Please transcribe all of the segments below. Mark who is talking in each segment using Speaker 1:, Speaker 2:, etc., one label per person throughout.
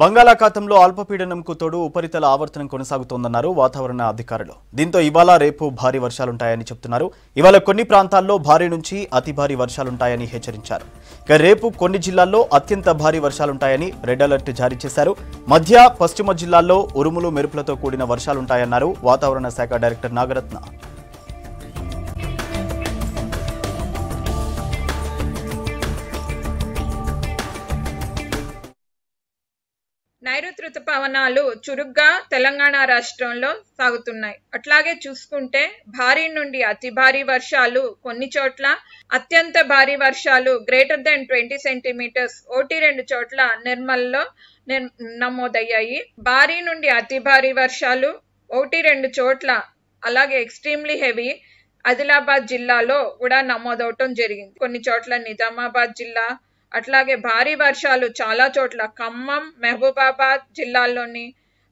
Speaker 1: బంగాళాఖాతంలో అల్పపీడనంకు తోడు ఉపరితల ఆవర్తనం కొనసాగుతోందన్నారు వాతావరణ అధికారులు దీంతో ఇవాళ రేపు భారీ వర్షాలుంటాయని చెబుతున్నారు ఇవాళ కొన్ని ప్రాంతాల్లో భారీ నుంచి అతి భారీ వర్షాలుంటాయని హెచ్చరించారు ఇక రేపు కొన్ని జిల్లాల్లో అత్యంత భారీ వర్షాలుంటాయని రెడ్ అలర్ట్ జారీ చేశారు మధ్య పశ్చిమ జిల్లాల్లో ఉరుములు మెరుపులతో కూడిన వర్షాలుంటాయన్నారు వాతావరణ శాఖ డైరెక్టర్ నాగరత్న
Speaker 2: నైరుతి రుతుపవనాలు చురుగ్గా తెలంగాణ రాష్ట్రంలో సాగుతున్నాయి అట్లాగే చూసుకుంటే భారీ నుండి అతి భారీ వర్షాలు కొన్ని చోట్ల అత్యంత భారీ వర్షాలు గ్రేటర్ దెన్ ట్వంటీ సెంటీమీటర్స్ ఒకటి రెండు చోట్ల నిర్మల్లో నమోదయ్యాయి భారీ నుండి అతి భారీ వర్షాలు ఒకటి రెండు చోట్ల అలాగే ఎక్స్ట్రీమ్లీ హెవీ ఆదిలాబాద్ జిల్లాలో కూడా నమోదవటం జరిగింది కొన్ని చోట్ల నిజామాబాద్ జిల్లా అట్లాగే భారీ వర్షాలు చాలా చోట్ల ఖమ్మం మహబూబాబాద్ జిల్లాల్లోని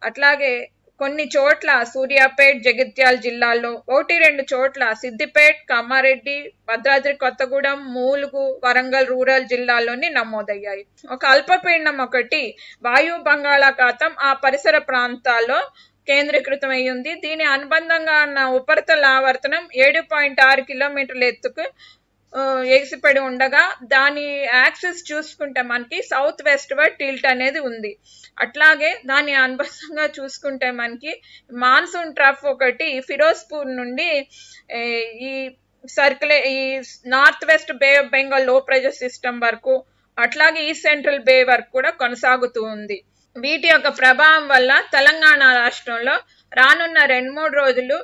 Speaker 2: అట్లాగే కొన్ని చోట్ల సూర్యాపేట్ జగిత్యాల జిల్లాల్లో ఒకటి రెండు చోట్ల సిద్దిపేట్ కామారెడ్డి భద్రాద్రి కొత్తగూడెం మూలుగు వరంగల్ రూరల్ జిల్లాల్లోని నమోదయ్యాయి ఒక అల్పపీడనం ఒకటి వాయు బంగాళాఖాతం ఆ పరిసర ప్రాంతాల్లో కేంద్రీకృతమై ఉంది దీని అనుబంధంగా ఉన్న ఉపరితల ఆవర్తనం ఏడు పాయింట్ ఆరు కిలోమీటర్ల ఎత్తుకు ఎగిసిపడి ఉండగా దాని యాక్సిస్ చూసుకుంటే మనకి సౌత్ వెస్ట్ వర్డ్ టిల్ట్ అనేది ఉంది అట్లాగే దాని అనుభవంగా చూసుకుంటే మనకి మాన్సూన్ ట్రఫ్ ఒకటి ఫిరోజ్పూర్ నుండి ఈ సర్కులే ఈ north west bay of Bengal లో ప్రెజర్ సిస్టమ్ వరకు అట్లాగే ఈస్ట్ సెంట్రల్ బే వరకు కూడా కొనసాగుతూ ఉంది వీటి యొక్క ప్రభావం వల్ల తెలంగాణ రాష్ట్రంలో రానున్న రెండు మూడు రోజులు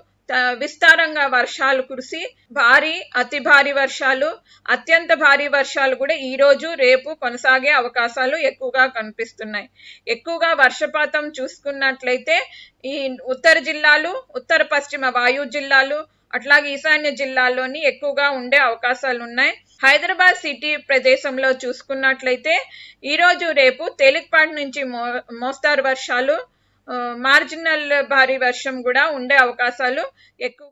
Speaker 2: విస్తారంగా వర్షాలు కురిసి భారీ అతి భారీ వర్షాలు అత్యంత భారీ వర్షాలు కూడా ఈ రోజు రేపు కొనసాగే అవకాశాలు ఎక్కువగా కనిపిస్తున్నాయి ఎక్కువగా వర్షపాతం చూసుకున్నట్లయితే ఈ ఉత్తర జిల్లాలు ఉత్తర పశ్చిమ వాయు జిల్లాలు అట్లాగే ఈశాన్య జిల్లాల్లోని ఎక్కువగా ఉండే అవకాశాలు ఉన్నాయి హైదరాబాద్ సిటీ ప్రదేశంలో చూసుకున్నట్లయితే ఈరోజు రేపు తేలికపాటి నుంచి మో మోస్తారు వర్షాలు మార్జినల్ భారీ వర్షం కూడా ఉండే అవకాశాలు ఎక్కువ